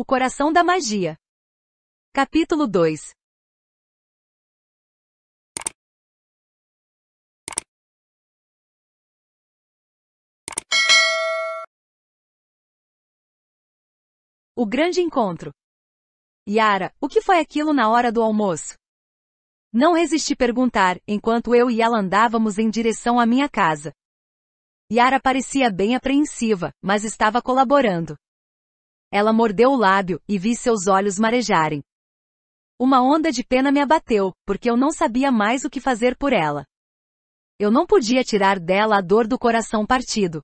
O coração da magia. Capítulo 2 O grande encontro. Yara, o que foi aquilo na hora do almoço? Não resisti perguntar, enquanto eu e ela andávamos em direção à minha casa. Yara parecia bem apreensiva, mas estava colaborando. Ela mordeu o lábio, e vi seus olhos marejarem. Uma onda de pena me abateu, porque eu não sabia mais o que fazer por ela. Eu não podia tirar dela a dor do coração partido.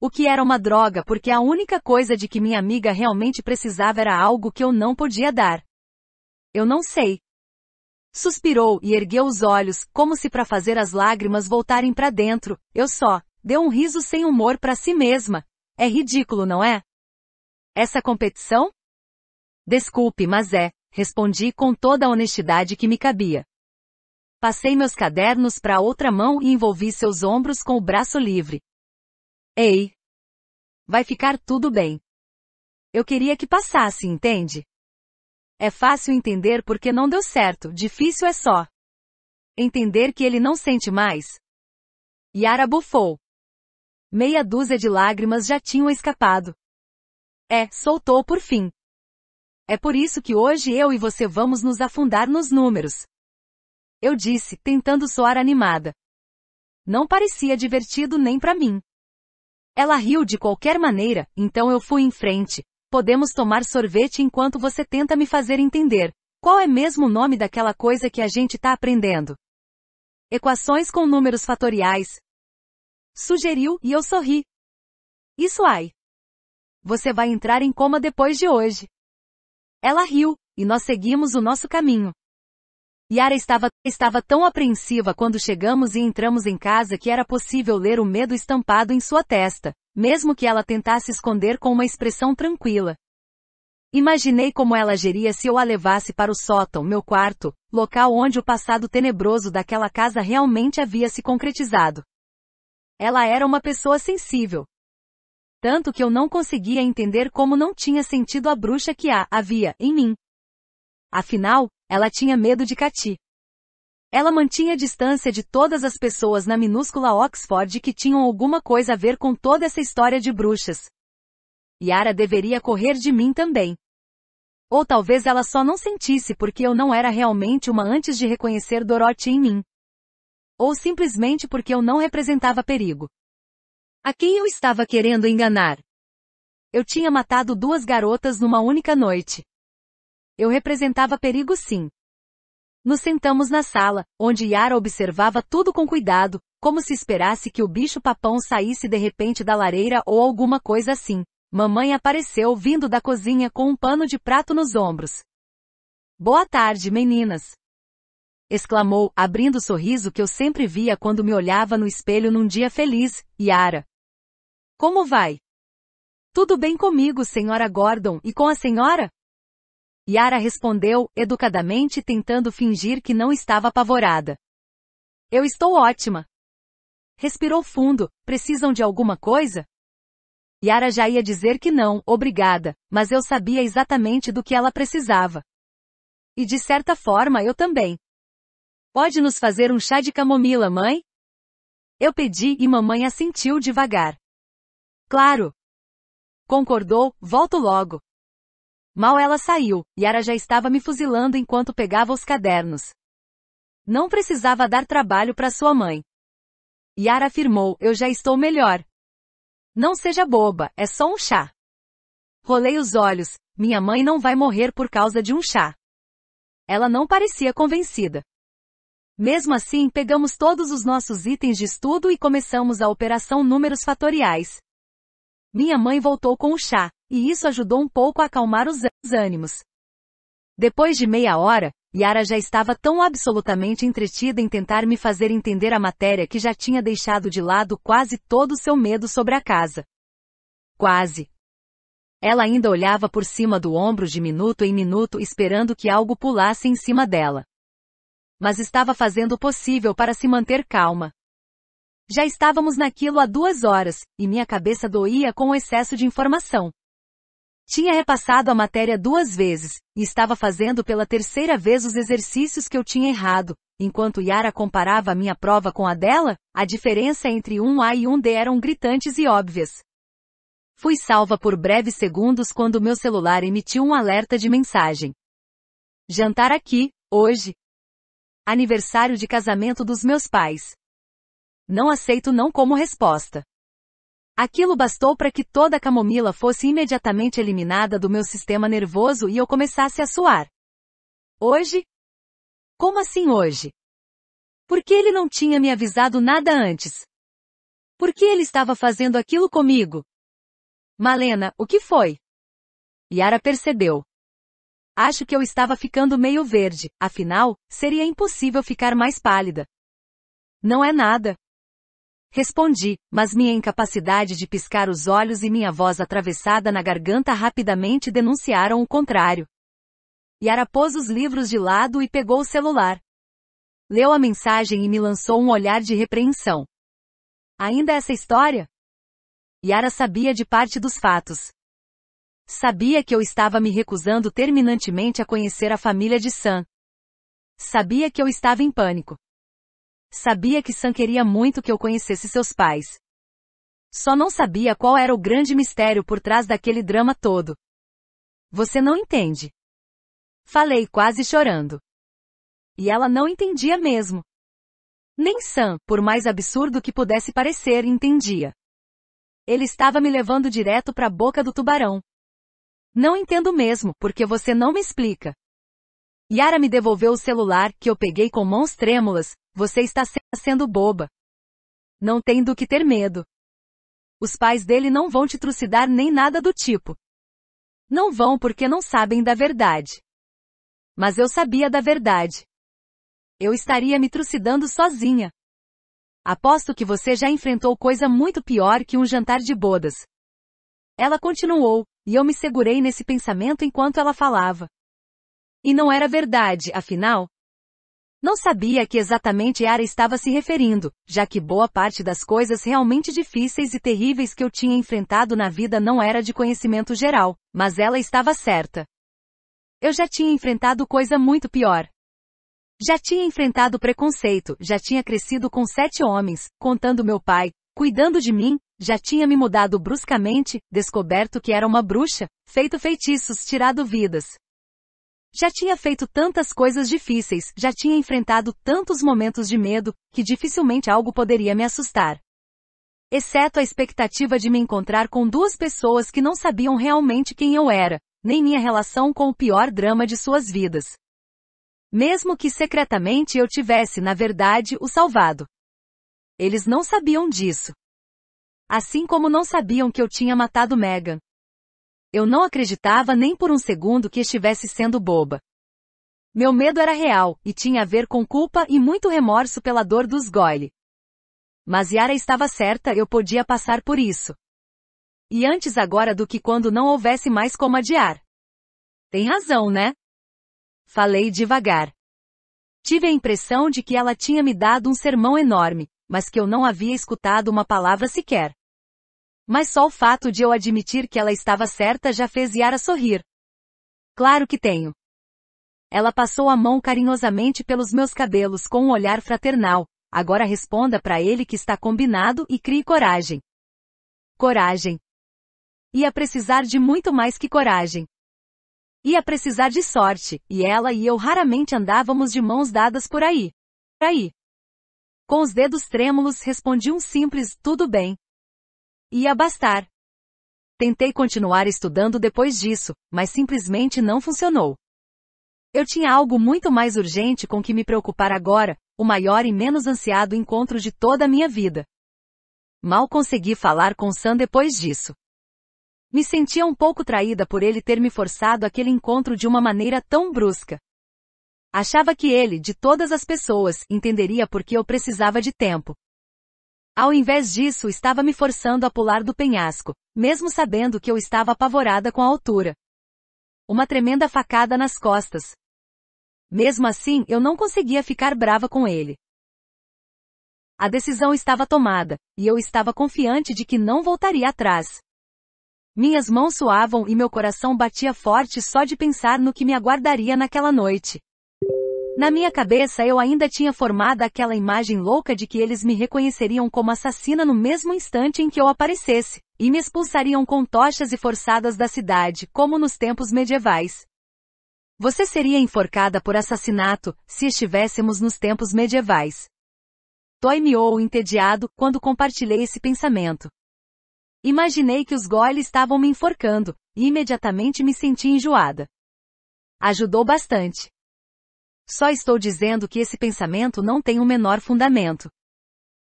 O que era uma droga porque a única coisa de que minha amiga realmente precisava era algo que eu não podia dar. Eu não sei. Suspirou e ergueu os olhos, como se para fazer as lágrimas voltarem para dentro, eu só, deu um riso sem humor para si mesma. É ridículo, não é? Essa competição? Desculpe, mas é, respondi com toda a honestidade que me cabia. Passei meus cadernos para outra mão e envolvi seus ombros com o braço livre. Ei! Vai ficar tudo bem. Eu queria que passasse, entende? É fácil entender porque não deu certo, difícil é só. Entender que ele não sente mais. Yara bufou. Meia dúzia de lágrimas já tinham escapado. É, soltou por fim. É por isso que hoje eu e você vamos nos afundar nos números. Eu disse, tentando soar animada. Não parecia divertido nem para mim. Ela riu de qualquer maneira, então eu fui em frente. Podemos tomar sorvete enquanto você tenta me fazer entender. Qual é mesmo o nome daquela coisa que a gente tá aprendendo? Equações com números fatoriais. Sugeriu, e eu sorri. Isso ai. Você vai entrar em coma depois de hoje. Ela riu, e nós seguimos o nosso caminho. Yara estava, estava tão apreensiva quando chegamos e entramos em casa que era possível ler o medo estampado em sua testa, mesmo que ela tentasse esconder com uma expressão tranquila. Imaginei como ela agiria se eu a levasse para o sótão, meu quarto, local onde o passado tenebroso daquela casa realmente havia se concretizado. Ela era uma pessoa sensível tanto que eu não conseguia entender como não tinha sentido a bruxa que a havia em mim. Afinal, ela tinha medo de Cati. Ela mantinha distância de todas as pessoas na minúscula Oxford que tinham alguma coisa a ver com toda essa história de bruxas. Yara deveria correr de mim também. Ou talvez ela só não sentisse porque eu não era realmente uma antes de reconhecer Dorothy em mim. Ou simplesmente porque eu não representava perigo. A quem eu estava querendo enganar? Eu tinha matado duas garotas numa única noite. Eu representava perigo sim. Nos sentamos na sala, onde Yara observava tudo com cuidado, como se esperasse que o bicho-papão saísse de repente da lareira ou alguma coisa assim. Mamãe apareceu vindo da cozinha com um pano de prato nos ombros. Boa tarde, meninas! exclamou, abrindo o sorriso que eu sempre via quando me olhava no espelho num dia feliz, Yara, como vai? Tudo bem comigo, senhora Gordon, e com a senhora? Yara respondeu, educadamente tentando fingir que não estava apavorada. Eu estou ótima. Respirou fundo, precisam de alguma coisa? Yara já ia dizer que não, obrigada, mas eu sabia exatamente do que ela precisava. E de certa forma eu também. Pode nos fazer um chá de camomila, mãe? Eu pedi e mamãe assentiu devagar. Claro. Concordou, volto logo. Mal ela saiu, Yara já estava me fuzilando enquanto pegava os cadernos. Não precisava dar trabalho para sua mãe. Yara afirmou, eu já estou melhor. Não seja boba, é só um chá. Rolei os olhos, minha mãe não vai morrer por causa de um chá. Ela não parecia convencida. Mesmo assim, pegamos todos os nossos itens de estudo e começamos a operação números fatoriais. Minha mãe voltou com o chá, e isso ajudou um pouco a acalmar os ânimos. Depois de meia hora, Yara já estava tão absolutamente entretida em tentar me fazer entender a matéria que já tinha deixado de lado quase todo o seu medo sobre a casa. Quase. Ela ainda olhava por cima do ombro de minuto em minuto esperando que algo pulasse em cima dela. Mas estava fazendo o possível para se manter calma. Já estávamos naquilo há duas horas, e minha cabeça doía com o excesso de informação. Tinha repassado a matéria duas vezes, e estava fazendo pela terceira vez os exercícios que eu tinha errado. Enquanto Yara comparava a minha prova com a dela, a diferença entre um A e um D eram gritantes e óbvias. Fui salva por breves segundos quando meu celular emitiu um alerta de mensagem. Jantar aqui, hoje. Aniversário de casamento dos meus pais. Não aceito não como resposta. Aquilo bastou para que toda a camomila fosse imediatamente eliminada do meu sistema nervoso e eu começasse a suar. Hoje? Como assim hoje? Por que ele não tinha me avisado nada antes? Por que ele estava fazendo aquilo comigo? Malena, o que foi? Yara percebeu. Acho que eu estava ficando meio verde, afinal, seria impossível ficar mais pálida. Não é nada. Respondi, mas minha incapacidade de piscar os olhos e minha voz atravessada na garganta rapidamente denunciaram o contrário. Yara pôs os livros de lado e pegou o celular. Leu a mensagem e me lançou um olhar de repreensão. Ainda essa história? Yara sabia de parte dos fatos. Sabia que eu estava me recusando terminantemente a conhecer a família de Sam. Sabia que eu estava em pânico. Sabia que Sam queria muito que eu conhecesse seus pais. Só não sabia qual era o grande mistério por trás daquele drama todo. Você não entende. Falei quase chorando. E ela não entendia mesmo. Nem Sam, por mais absurdo que pudesse parecer, entendia. Ele estava me levando direto para a boca do tubarão. Não entendo mesmo, porque você não me explica. Yara me devolveu o celular, que eu peguei com mãos trêmulas, você está sendo boba. Não tem do que ter medo. Os pais dele não vão te trucidar nem nada do tipo. Não vão porque não sabem da verdade. Mas eu sabia da verdade. Eu estaria me trucidando sozinha. Aposto que você já enfrentou coisa muito pior que um jantar de bodas. Ela continuou, e eu me segurei nesse pensamento enquanto ela falava. E não era verdade, afinal, não sabia a que exatamente Yara estava se referindo, já que boa parte das coisas realmente difíceis e terríveis que eu tinha enfrentado na vida não era de conhecimento geral, mas ela estava certa. Eu já tinha enfrentado coisa muito pior. Já tinha enfrentado preconceito, já tinha crescido com sete homens, contando meu pai, cuidando de mim, já tinha me mudado bruscamente, descoberto que era uma bruxa, feito feitiços, tirado vidas, já tinha feito tantas coisas difíceis, já tinha enfrentado tantos momentos de medo, que dificilmente algo poderia me assustar. Exceto a expectativa de me encontrar com duas pessoas que não sabiam realmente quem eu era, nem minha relação com o pior drama de suas vidas. Mesmo que secretamente eu tivesse, na verdade, o salvado. Eles não sabiam disso. Assim como não sabiam que eu tinha matado Megan, eu não acreditava nem por um segundo que estivesse sendo boba. Meu medo era real, e tinha a ver com culpa e muito remorso pela dor dos Goyle. Mas Yara estava certa, eu podia passar por isso. E antes agora do que quando não houvesse mais como adiar. Tem razão, né? Falei devagar. Tive a impressão de que ela tinha me dado um sermão enorme, mas que eu não havia escutado uma palavra sequer. Mas só o fato de eu admitir que ela estava certa já fez Yara sorrir. Claro que tenho. Ela passou a mão carinhosamente pelos meus cabelos com um olhar fraternal. Agora responda para ele que está combinado e crie coragem. Coragem. Ia precisar de muito mais que coragem. Ia precisar de sorte, e ela e eu raramente andávamos de mãos dadas por aí. Por aí. Com os dedos trêmulos respondi um simples, tudo bem. Ia bastar. Tentei continuar estudando depois disso, mas simplesmente não funcionou. Eu tinha algo muito mais urgente com que me preocupar agora, o maior e menos ansiado encontro de toda a minha vida. Mal consegui falar com Sam depois disso. Me sentia um pouco traída por ele ter me forçado aquele encontro de uma maneira tão brusca. Achava que ele, de todas as pessoas, entenderia porque eu precisava de tempo, ao invés disso, estava me forçando a pular do penhasco, mesmo sabendo que eu estava apavorada com a altura. Uma tremenda facada nas costas. Mesmo assim, eu não conseguia ficar brava com ele. A decisão estava tomada, e eu estava confiante de que não voltaria atrás. Minhas mãos suavam e meu coração batia forte só de pensar no que me aguardaria naquela noite. Na minha cabeça eu ainda tinha formada aquela imagem louca de que eles me reconheceriam como assassina no mesmo instante em que eu aparecesse, e me expulsariam com tochas e forçadas da cidade, como nos tempos medievais. Você seria enforcada por assassinato, se estivéssemos nos tempos medievais. Toy-me-ou entediado, quando compartilhei esse pensamento. Imaginei que os Goyle estavam me enforcando, e imediatamente me senti enjoada. Ajudou bastante. Só estou dizendo que esse pensamento não tem o menor fundamento.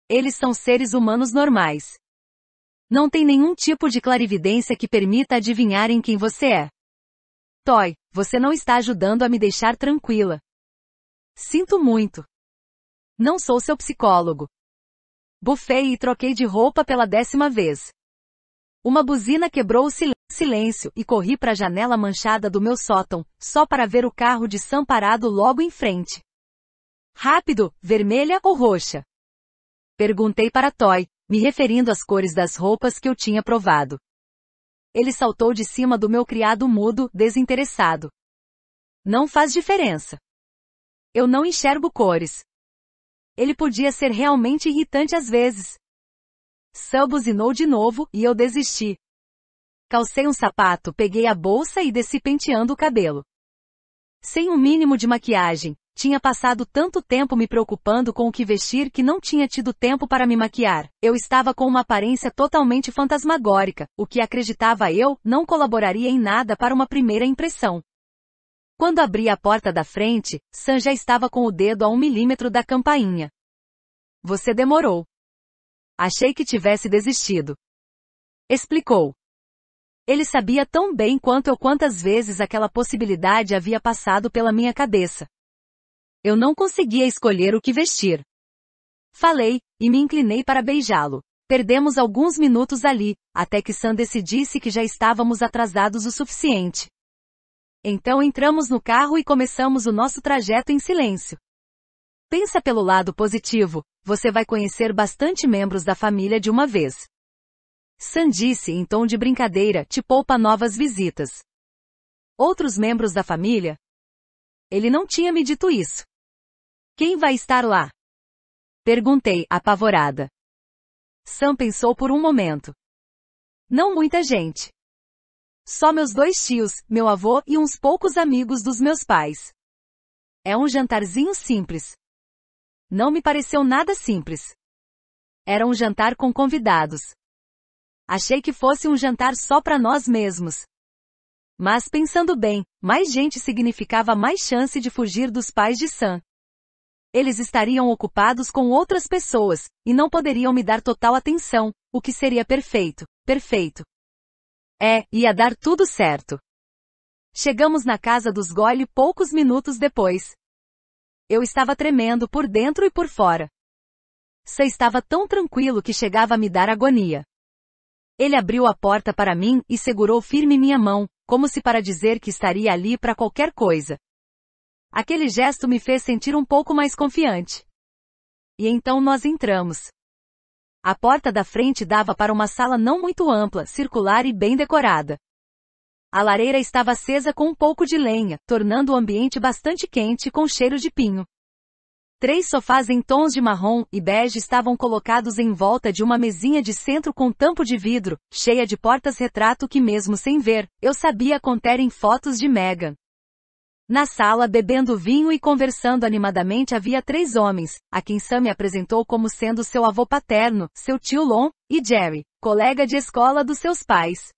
Eles são seres humanos normais. Não tem nenhum tipo de clarividência que permita adivinhar em quem você é. Toy, você não está ajudando a me deixar tranquila. Sinto muito. Não sou seu psicólogo. Bufei e troquei de roupa pela décima vez. Uma buzina quebrou o silêncio silêncio e corri para a janela manchada do meu sótão, só para ver o carro de Sam parado logo em frente. Rápido, vermelha ou roxa? Perguntei para Toy, me referindo às cores das roupas que eu tinha provado. Ele saltou de cima do meu criado mudo, desinteressado. Não faz diferença. Eu não enxergo cores. Ele podia ser realmente irritante às vezes. Sam buzinou de novo e eu desisti, Calcei um sapato, peguei a bolsa e desci penteando o cabelo. Sem um mínimo de maquiagem, tinha passado tanto tempo me preocupando com o que vestir que não tinha tido tempo para me maquiar. Eu estava com uma aparência totalmente fantasmagórica, o que acreditava eu não colaboraria em nada para uma primeira impressão. Quando abri a porta da frente, San já estava com o dedo a um milímetro da campainha. Você demorou. Achei que tivesse desistido. Explicou. Ele sabia tão bem quanto eu quantas vezes aquela possibilidade havia passado pela minha cabeça. Eu não conseguia escolher o que vestir. Falei, e me inclinei para beijá-lo. Perdemos alguns minutos ali, até que Sam decidisse que já estávamos atrasados o suficiente. Então entramos no carro e começamos o nosso trajeto em silêncio. Pensa pelo lado positivo, você vai conhecer bastante membros da família de uma vez disse, em tom de brincadeira te poupa novas visitas. Outros membros da família? Ele não tinha me dito isso. Quem vai estar lá? Perguntei, apavorada. Sam pensou por um momento. Não muita gente. Só meus dois tios, meu avô e uns poucos amigos dos meus pais. É um jantarzinho simples. Não me pareceu nada simples. Era um jantar com convidados, Achei que fosse um jantar só para nós mesmos. Mas pensando bem, mais gente significava mais chance de fugir dos pais de Sam. Eles estariam ocupados com outras pessoas, e não poderiam me dar total atenção, o que seria perfeito, perfeito. É, ia dar tudo certo. Chegamos na casa dos Gole poucos minutos depois. Eu estava tremendo por dentro e por fora. Sam estava tão tranquilo que chegava a me dar agonia. Ele abriu a porta para mim e segurou firme minha mão, como se para dizer que estaria ali para qualquer coisa. Aquele gesto me fez sentir um pouco mais confiante. E então nós entramos. A porta da frente dava para uma sala não muito ampla, circular e bem decorada. A lareira estava acesa com um pouco de lenha, tornando o ambiente bastante quente com cheiro de pinho. Três sofás em tons de marrom e bege estavam colocados em volta de uma mesinha de centro com tampo de vidro, cheia de portas-retrato que mesmo sem ver, eu sabia conterem fotos de Megan. Na sala, bebendo vinho e conversando animadamente havia três homens, a quem Sam me apresentou como sendo seu avô paterno, seu tio Lon, e Jerry, colega de escola dos seus pais.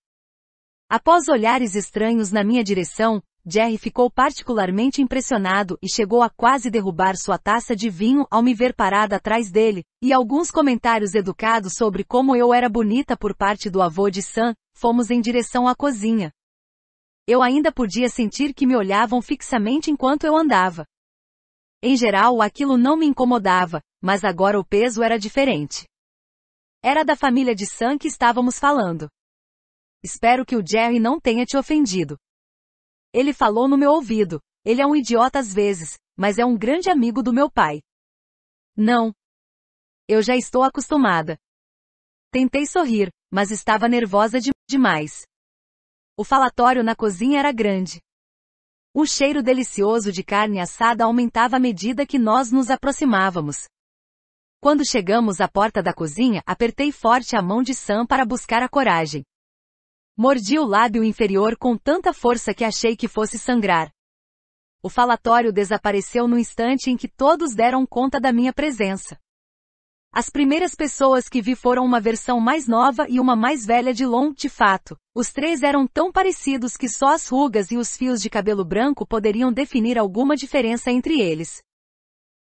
Após olhares estranhos na minha direção, Jerry ficou particularmente impressionado e chegou a quase derrubar sua taça de vinho ao me ver parada atrás dele, e alguns comentários educados sobre como eu era bonita por parte do avô de Sam, fomos em direção à cozinha. Eu ainda podia sentir que me olhavam fixamente enquanto eu andava. Em geral, aquilo não me incomodava, mas agora o peso era diferente. Era da família de Sam que estávamos falando. Espero que o Jerry não tenha te ofendido. Ele falou no meu ouvido. Ele é um idiota às vezes, mas é um grande amigo do meu pai. Não. Eu já estou acostumada. Tentei sorrir, mas estava nervosa de, demais. O falatório na cozinha era grande. O cheiro delicioso de carne assada aumentava à medida que nós nos aproximávamos. Quando chegamos à porta da cozinha, apertei forte a mão de Sam para buscar a coragem. Mordi o lábio inferior com tanta força que achei que fosse sangrar. O falatório desapareceu no instante em que todos deram conta da minha presença. As primeiras pessoas que vi foram uma versão mais nova e uma mais velha de Long de fato. Os três eram tão parecidos que só as rugas e os fios de cabelo branco poderiam definir alguma diferença entre eles.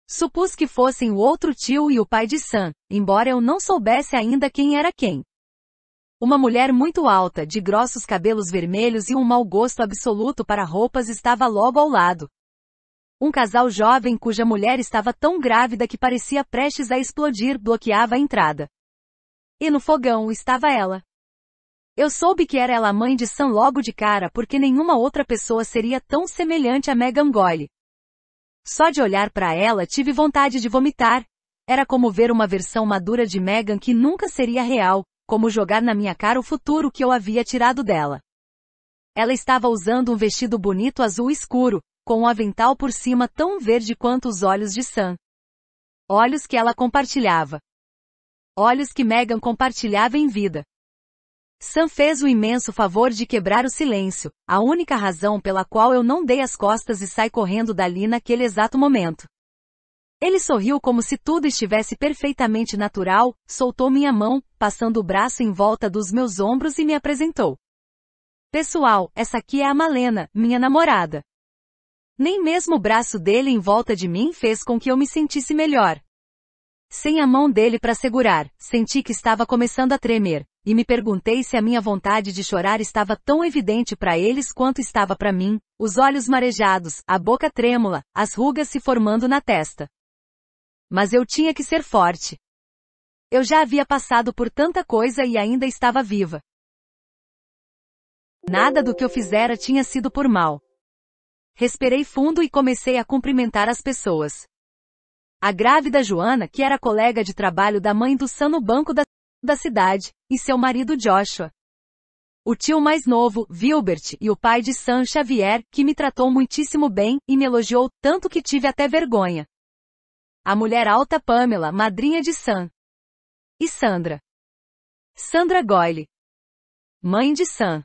Supus que fossem o outro tio e o pai de Sam, embora eu não soubesse ainda quem era quem. Uma mulher muito alta, de grossos cabelos vermelhos e um mau gosto absoluto para roupas estava logo ao lado. Um casal jovem cuja mulher estava tão grávida que parecia prestes a explodir bloqueava a entrada. E no fogão estava ela. Eu soube que era ela a mãe de Sam logo de cara porque nenhuma outra pessoa seria tão semelhante a Megan Goyle. Só de olhar para ela tive vontade de vomitar. Era como ver uma versão madura de Megan que nunca seria real, como jogar na minha cara o futuro que eu havia tirado dela. Ela estava usando um vestido bonito azul escuro, com um avental por cima tão verde quanto os olhos de Sam. Olhos que ela compartilhava. Olhos que Megan compartilhava em vida. Sam fez o imenso favor de quebrar o silêncio, a única razão pela qual eu não dei as costas e saí correndo dali naquele exato momento. Ele sorriu como se tudo estivesse perfeitamente natural, soltou minha mão, passando o braço em volta dos meus ombros e me apresentou. Pessoal, essa aqui é a Malena, minha namorada. Nem mesmo o braço dele em volta de mim fez com que eu me sentisse melhor. Sem a mão dele para segurar, senti que estava começando a tremer, e me perguntei se a minha vontade de chorar estava tão evidente para eles quanto estava para mim, os olhos marejados, a boca trêmula, as rugas se formando na testa. Mas eu tinha que ser forte. Eu já havia passado por tanta coisa e ainda estava viva. Nada do que eu fizera tinha sido por mal. Respirei fundo e comecei a cumprimentar as pessoas. A grávida Joana, que era colega de trabalho da mãe do Sam no banco da, da cidade, e seu marido Joshua. O tio mais novo, Vilbert, e o pai de Sam Xavier, que me tratou muitíssimo bem e me elogiou tanto que tive até vergonha. A mulher alta Pamela, madrinha de Sam. E Sandra. Sandra Goyle. Mãe de Sam.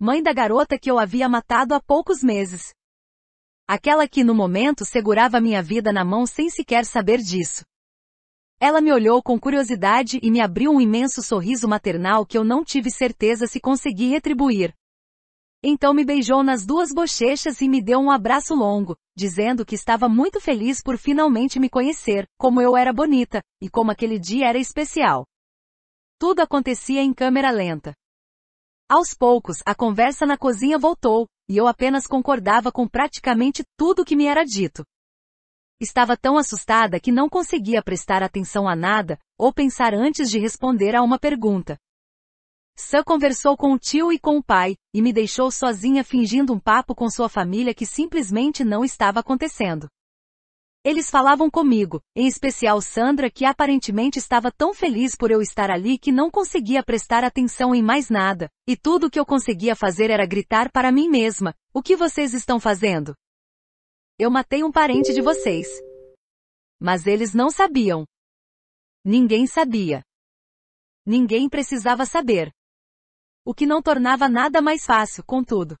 Mãe da garota que eu havia matado há poucos meses. Aquela que no momento segurava minha vida na mão sem sequer saber disso. Ela me olhou com curiosidade e me abriu um imenso sorriso maternal que eu não tive certeza se consegui retribuir. Então me beijou nas duas bochechas e me deu um abraço longo, dizendo que estava muito feliz por finalmente me conhecer, como eu era bonita, e como aquele dia era especial. Tudo acontecia em câmera lenta. Aos poucos, a conversa na cozinha voltou, e eu apenas concordava com praticamente tudo que me era dito. Estava tão assustada que não conseguia prestar atenção a nada, ou pensar antes de responder a uma pergunta. Sam conversou com o tio e com o pai, e me deixou sozinha fingindo um papo com sua família que simplesmente não estava acontecendo. Eles falavam comigo, em especial Sandra que aparentemente estava tão feliz por eu estar ali que não conseguia prestar atenção em mais nada, e tudo o que eu conseguia fazer era gritar para mim mesma, o que vocês estão fazendo? Eu matei um parente de vocês. Mas eles não sabiam. Ninguém sabia. Ninguém precisava saber o que não tornava nada mais fácil, contudo.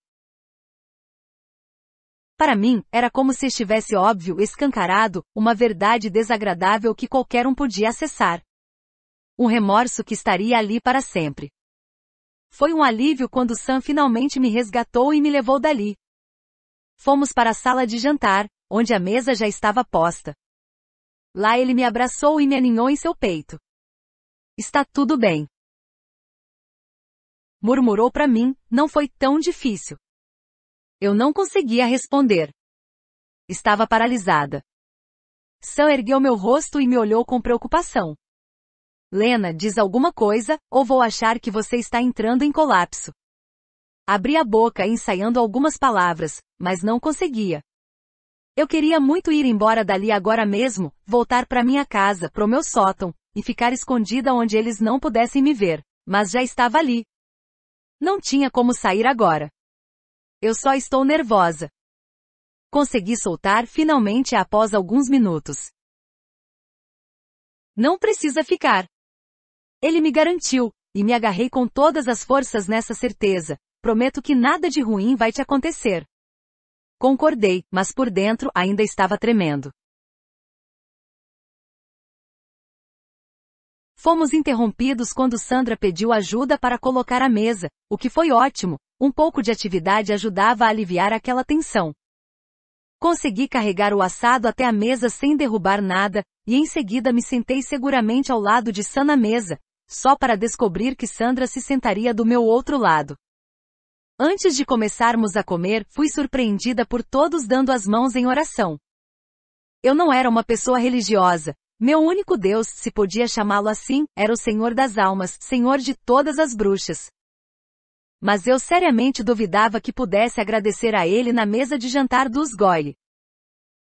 Para mim, era como se estivesse óbvio, escancarado, uma verdade desagradável que qualquer um podia acessar. Um remorso que estaria ali para sempre. Foi um alívio quando Sam finalmente me resgatou e me levou dali. Fomos para a sala de jantar, onde a mesa já estava posta. Lá ele me abraçou e me aninhou em seu peito. Está tudo bem murmurou para mim, não foi tão difícil. Eu não conseguia responder. Estava paralisada. Sam ergueu meu rosto e me olhou com preocupação. Lena, diz alguma coisa, ou vou achar que você está entrando em colapso. Abri a boca ensaiando algumas palavras, mas não conseguia. Eu queria muito ir embora dali agora mesmo, voltar para minha casa, pro meu sótão, e ficar escondida onde eles não pudessem me ver. Mas já estava ali, não tinha como sair agora. Eu só estou nervosa. Consegui soltar finalmente após alguns minutos. Não precisa ficar. Ele me garantiu, e me agarrei com todas as forças nessa certeza. Prometo que nada de ruim vai te acontecer. Concordei, mas por dentro ainda estava tremendo. Fomos interrompidos quando Sandra pediu ajuda para colocar a mesa, o que foi ótimo, um pouco de atividade ajudava a aliviar aquela tensão. Consegui carregar o assado até a mesa sem derrubar nada, e em seguida me sentei seguramente ao lado de Sam na mesa, só para descobrir que Sandra se sentaria do meu outro lado. Antes de começarmos a comer, fui surpreendida por todos dando as mãos em oração. Eu não era uma pessoa religiosa, meu único Deus, se podia chamá-lo assim, era o Senhor das Almas, Senhor de todas as bruxas. Mas eu seriamente duvidava que pudesse agradecer a ele na mesa de jantar dos Goyle.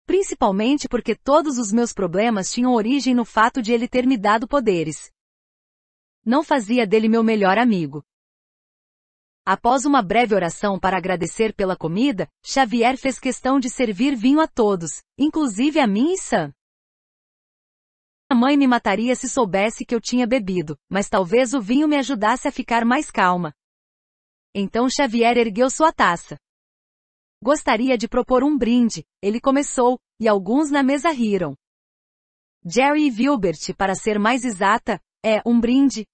Principalmente porque todos os meus problemas tinham origem no fato de ele ter me dado poderes. Não fazia dele meu melhor amigo. Após uma breve oração para agradecer pela comida, Xavier fez questão de servir vinho a todos, inclusive a mim e Sam. Minha mãe me mataria se soubesse que eu tinha bebido, mas talvez o vinho me ajudasse a ficar mais calma. Então Xavier ergueu sua taça. Gostaria de propor um brinde, ele começou, e alguns na mesa riram. Jerry Vilbert, para ser mais exata, é um brinde.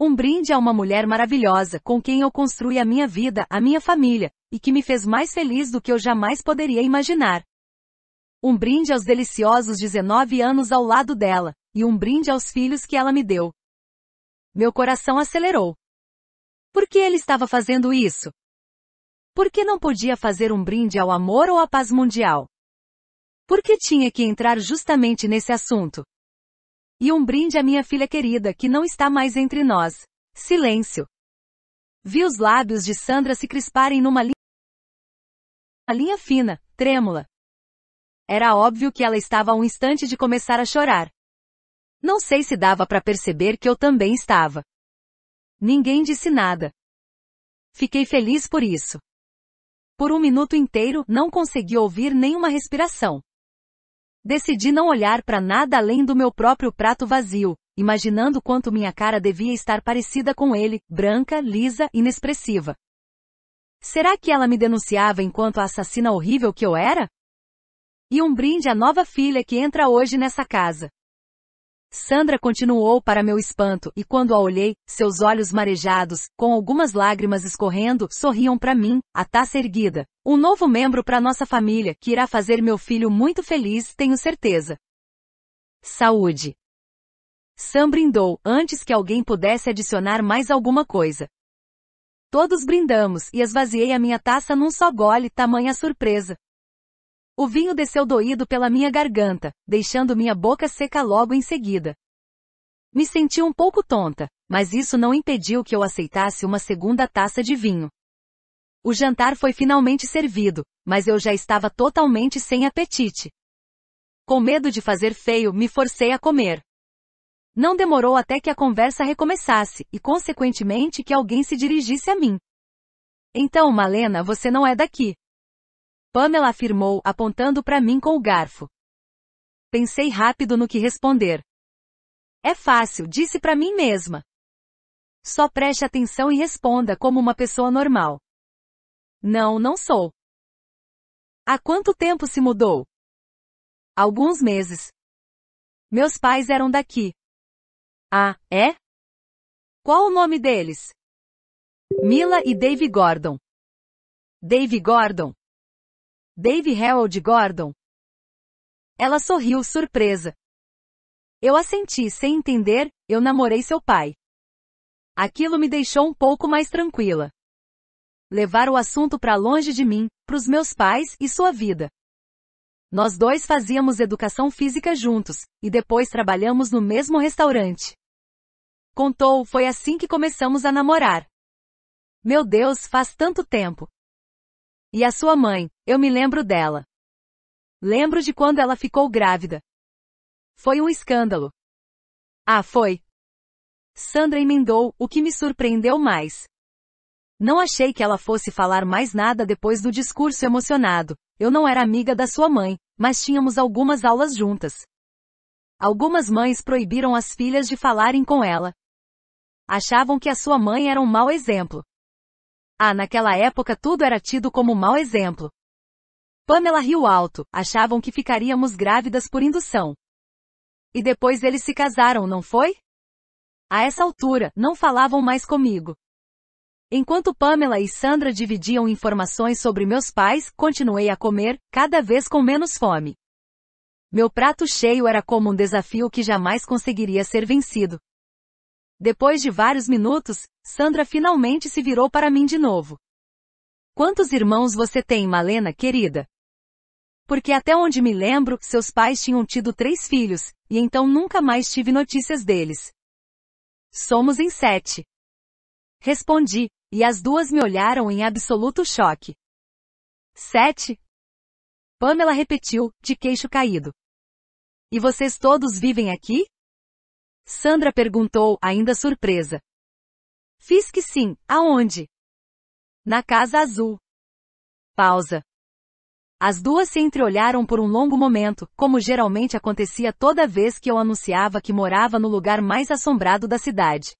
Um brinde a uma mulher maravilhosa com quem eu construí a minha vida, a minha família, e que me fez mais feliz do que eu jamais poderia imaginar. Um brinde aos deliciosos 19 anos ao lado dela, e um brinde aos filhos que ela me deu. Meu coração acelerou. Por que ele estava fazendo isso? Por que não podia fazer um brinde ao amor ou à paz mundial? Por que tinha que entrar justamente nesse assunto? E um brinde à minha filha querida que não está mais entre nós. Silêncio. Vi os lábios de Sandra se crisparem numa linha, linha fina, trêmula. Era óbvio que ela estava a um instante de começar a chorar. Não sei se dava para perceber que eu também estava. Ninguém disse nada. Fiquei feliz por isso. Por um minuto inteiro, não consegui ouvir nenhuma respiração. Decidi não olhar para nada além do meu próprio prato vazio, imaginando quanto minha cara devia estar parecida com ele, branca, lisa, inexpressiva. Será que ela me denunciava enquanto a assassina horrível que eu era? E um brinde à nova filha que entra hoje nessa casa. Sandra continuou para meu espanto, e quando a olhei, seus olhos marejados, com algumas lágrimas escorrendo, sorriam para mim, a taça erguida. Um novo membro para nossa família, que irá fazer meu filho muito feliz, tenho certeza. Saúde. Sam brindou, antes que alguém pudesse adicionar mais alguma coisa. Todos brindamos, e esvaziei a minha taça num só gole, tamanha surpresa. O vinho desceu doído pela minha garganta, deixando minha boca seca logo em seguida. Me senti um pouco tonta, mas isso não impediu que eu aceitasse uma segunda taça de vinho. O jantar foi finalmente servido, mas eu já estava totalmente sem apetite. Com medo de fazer feio, me forcei a comer. Não demorou até que a conversa recomeçasse e, consequentemente, que alguém se dirigisse a mim. Então, Malena, você não é daqui. Pamela afirmou, apontando para mim com o garfo. Pensei rápido no que responder. É fácil, disse para mim mesma. Só preste atenção e responda como uma pessoa normal. Não, não sou. Há quanto tempo se mudou? Alguns meses. Meus pais eram daqui. Ah, é? Qual o nome deles? Mila e Dave Gordon. Dave Gordon? Dave Harold Gordon? Ela sorriu surpresa. Eu assenti sem entender, eu namorei seu pai. Aquilo me deixou um pouco mais tranquila. Levar o assunto para longe de mim, os meus pais e sua vida. Nós dois fazíamos educação física juntos, e depois trabalhamos no mesmo restaurante. Contou, foi assim que começamos a namorar. Meu Deus, faz tanto tempo. E a sua mãe, eu me lembro dela. Lembro de quando ela ficou grávida. Foi um escândalo. Ah, foi. Sandra emendou, o que me surpreendeu mais. Não achei que ela fosse falar mais nada depois do discurso emocionado. Eu não era amiga da sua mãe, mas tínhamos algumas aulas juntas. Algumas mães proibiram as filhas de falarem com ela. Achavam que a sua mãe era um mau exemplo. Ah, naquela época tudo era tido como mau exemplo. Pamela riu alto, achavam que ficaríamos grávidas por indução. E depois eles se casaram, não foi? A essa altura, não falavam mais comigo. Enquanto Pamela e Sandra dividiam informações sobre meus pais, continuei a comer, cada vez com menos fome. Meu prato cheio era como um desafio que jamais conseguiria ser vencido, depois de vários minutos, Sandra finalmente se virou para mim de novo. Quantos irmãos você tem, Malena, querida? Porque até onde me lembro, seus pais tinham tido três filhos, e então nunca mais tive notícias deles. Somos em sete. Respondi, e as duas me olharam em absoluto choque. Sete? Pamela repetiu, de queixo caído. E vocês todos vivem aqui? Sandra perguntou, ainda surpresa. Fiz que sim, aonde? Na Casa Azul. Pausa. As duas se entreolharam por um longo momento, como geralmente acontecia toda vez que eu anunciava que morava no lugar mais assombrado da cidade.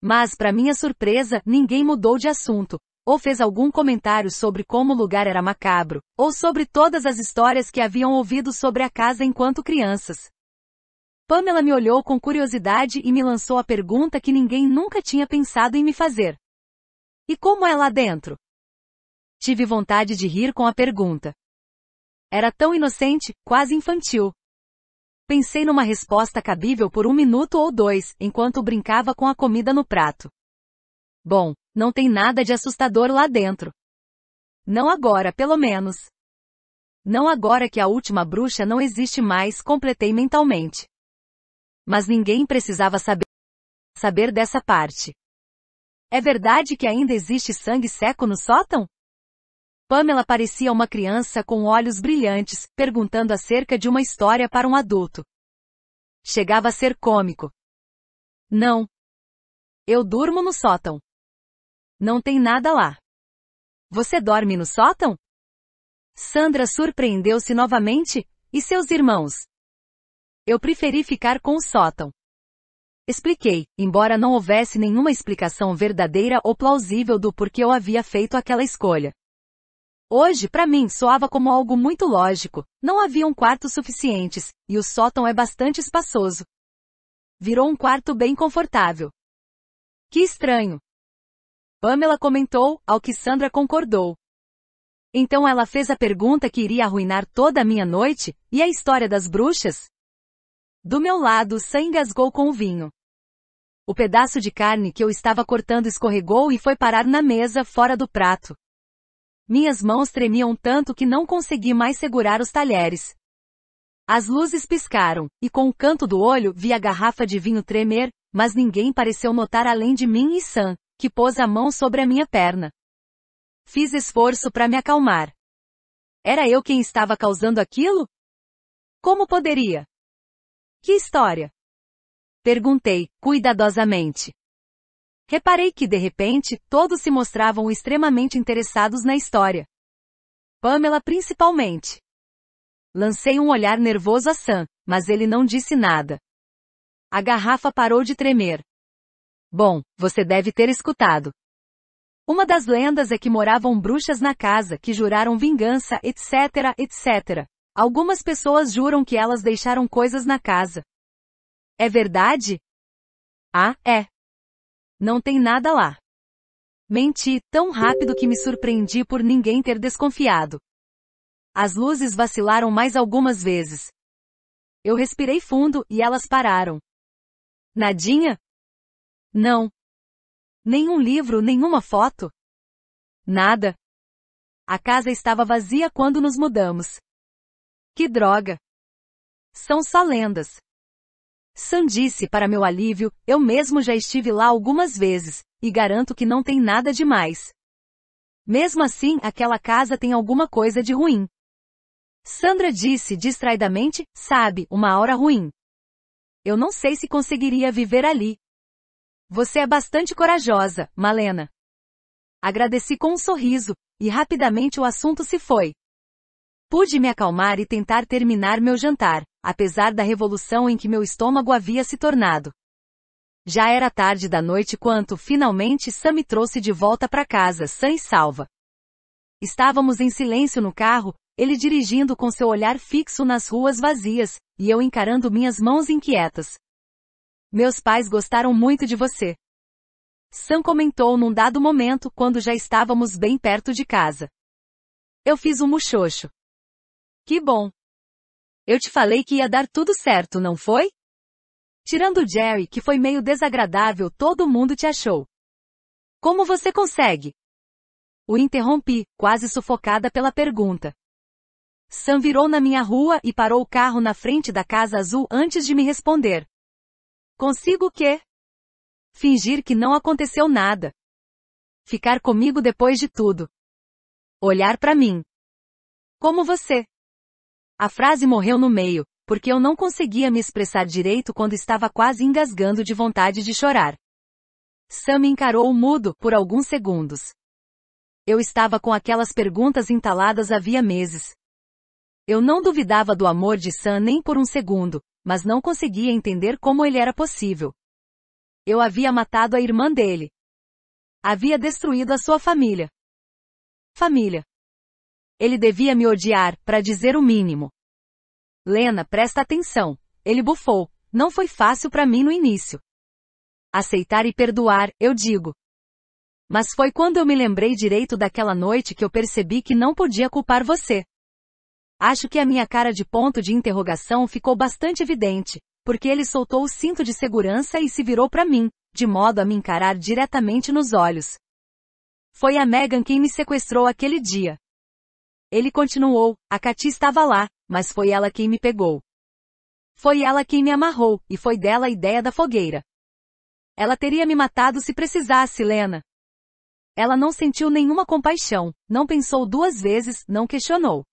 Mas, para minha surpresa, ninguém mudou de assunto, ou fez algum comentário sobre como o lugar era macabro, ou sobre todas as histórias que haviam ouvido sobre a casa enquanto crianças. Pamela me olhou com curiosidade e me lançou a pergunta que ninguém nunca tinha pensado em me fazer. E como é lá dentro? Tive vontade de rir com a pergunta. Era tão inocente, quase infantil. Pensei numa resposta cabível por um minuto ou dois, enquanto brincava com a comida no prato. Bom, não tem nada de assustador lá dentro. Não agora, pelo menos. Não agora que a última bruxa não existe mais, completei mentalmente. Mas ninguém precisava saber, saber dessa parte. É verdade que ainda existe sangue seco no sótão? Pamela parecia uma criança com olhos brilhantes, perguntando acerca de uma história para um adulto. Chegava a ser cômico. Não. Eu durmo no sótão. Não tem nada lá. Você dorme no sótão? Sandra surpreendeu-se novamente, e seus irmãos? Eu preferi ficar com o sótão. Expliquei, embora não houvesse nenhuma explicação verdadeira ou plausível do porquê eu havia feito aquela escolha. Hoje, para mim, soava como algo muito lógico. Não haviam um quartos suficientes, e o sótão é bastante espaçoso. Virou um quarto bem confortável. Que estranho. Pamela comentou, ao que Sandra concordou. Então ela fez a pergunta que iria arruinar toda a minha noite, e a história das bruxas? Do meu lado, Sam engasgou com o vinho. O pedaço de carne que eu estava cortando escorregou e foi parar na mesa, fora do prato. Minhas mãos tremiam tanto que não consegui mais segurar os talheres. As luzes piscaram, e com o canto do olho vi a garrafa de vinho tremer, mas ninguém pareceu notar além de mim e Sam, que pôs a mão sobre a minha perna. Fiz esforço para me acalmar. Era eu quem estava causando aquilo? Como poderia? Que história? Perguntei, cuidadosamente. Reparei que de repente, todos se mostravam extremamente interessados na história. Pamela principalmente. Lancei um olhar nervoso a Sam, mas ele não disse nada. A garrafa parou de tremer. Bom, você deve ter escutado. Uma das lendas é que moravam bruxas na casa que juraram vingança, etc, etc. Algumas pessoas juram que elas deixaram coisas na casa. É verdade? Ah, é. Não tem nada lá. Menti tão rápido que me surpreendi por ninguém ter desconfiado. As luzes vacilaram mais algumas vezes. Eu respirei fundo e elas pararam. Nadinha? Não. Nenhum livro, nenhuma foto? Nada. A casa estava vazia quando nos mudamos. Que droga! São só lendas. Sam disse para meu alívio, eu mesmo já estive lá algumas vezes, e garanto que não tem nada de mais. Mesmo assim, aquela casa tem alguma coisa de ruim. Sandra disse distraidamente, sabe, uma hora ruim. Eu não sei se conseguiria viver ali. Você é bastante corajosa, Malena. Agradeci com um sorriso, e rapidamente o assunto se foi. Pude me acalmar e tentar terminar meu jantar, apesar da revolução em que meu estômago havia se tornado. Já era tarde da noite quando, finalmente, Sam me trouxe de volta para casa, sã e salva. Estávamos em silêncio no carro, ele dirigindo com seu olhar fixo nas ruas vazias, e eu encarando minhas mãos inquietas. Meus pais gostaram muito de você. Sam comentou num dado momento quando já estávamos bem perto de casa. Eu fiz um muxoxo. Que bom. Eu te falei que ia dar tudo certo, não foi? Tirando o Jerry, que foi meio desagradável, todo mundo te achou. Como você consegue? O interrompi, quase sufocada pela pergunta. Sam virou na minha rua e parou o carro na frente da Casa Azul antes de me responder. Consigo o quê? Fingir que não aconteceu nada. Ficar comigo depois de tudo. Olhar para mim. Como você? A frase morreu no meio, porque eu não conseguia me expressar direito quando estava quase engasgando de vontade de chorar. Sam me encarou mudo por alguns segundos. Eu estava com aquelas perguntas entaladas havia meses. Eu não duvidava do amor de Sam nem por um segundo, mas não conseguia entender como ele era possível. Eu havia matado a irmã dele. Havia destruído a sua família. Família. Ele devia me odiar, para dizer o mínimo. Lena, presta atenção. Ele bufou. Não foi fácil para mim no início. Aceitar e perdoar, eu digo. Mas foi quando eu me lembrei direito daquela noite que eu percebi que não podia culpar você. Acho que a minha cara de ponto de interrogação ficou bastante evidente, porque ele soltou o cinto de segurança e se virou para mim, de modo a me encarar diretamente nos olhos. Foi a Megan quem me sequestrou aquele dia. Ele continuou, a Cati estava lá, mas foi ela quem me pegou. Foi ela quem me amarrou, e foi dela a ideia da fogueira. Ela teria me matado se precisasse, Lena. Ela não sentiu nenhuma compaixão, não pensou duas vezes, não questionou.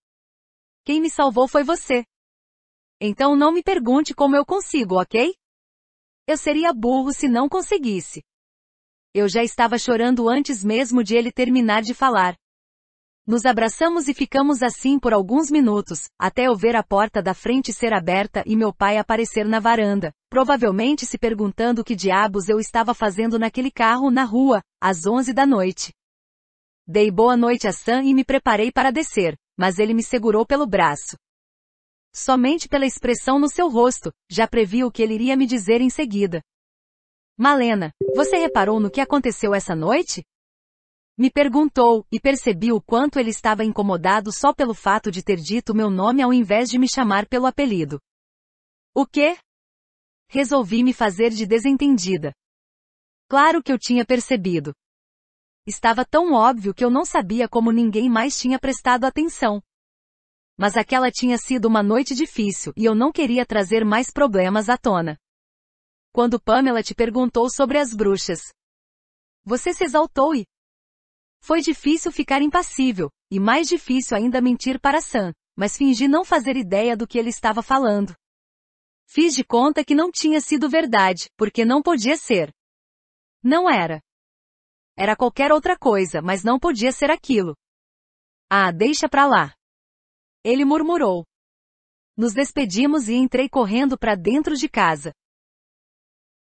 Quem me salvou foi você. Então não me pergunte como eu consigo, ok? Eu seria burro se não conseguisse. Eu já estava chorando antes mesmo de ele terminar de falar, nos abraçamos e ficamos assim por alguns minutos, até eu ver a porta da frente ser aberta e meu pai aparecer na varanda, provavelmente se perguntando que diabos eu estava fazendo naquele carro na rua, às 11 da noite. Dei boa noite a Sam e me preparei para descer, mas ele me segurou pelo braço. Somente pela expressão no seu rosto, já previ o que ele iria me dizer em seguida. Malena, você reparou no que aconteceu essa noite? Me perguntou, e percebi o quanto ele estava incomodado só pelo fato de ter dito meu nome ao invés de me chamar pelo apelido. O quê? Resolvi me fazer de desentendida. Claro que eu tinha percebido. Estava tão óbvio que eu não sabia como ninguém mais tinha prestado atenção. Mas aquela tinha sido uma noite difícil e eu não queria trazer mais problemas à tona. Quando Pamela te perguntou sobre as bruxas, você se exaltou e, foi difícil ficar impassível, e mais difícil ainda mentir para Sam, mas fingi não fazer ideia do que ele estava falando. Fiz de conta que não tinha sido verdade, porque não podia ser. Não era. Era qualquer outra coisa, mas não podia ser aquilo. Ah, deixa pra lá. Ele murmurou. Nos despedimos e entrei correndo para dentro de casa,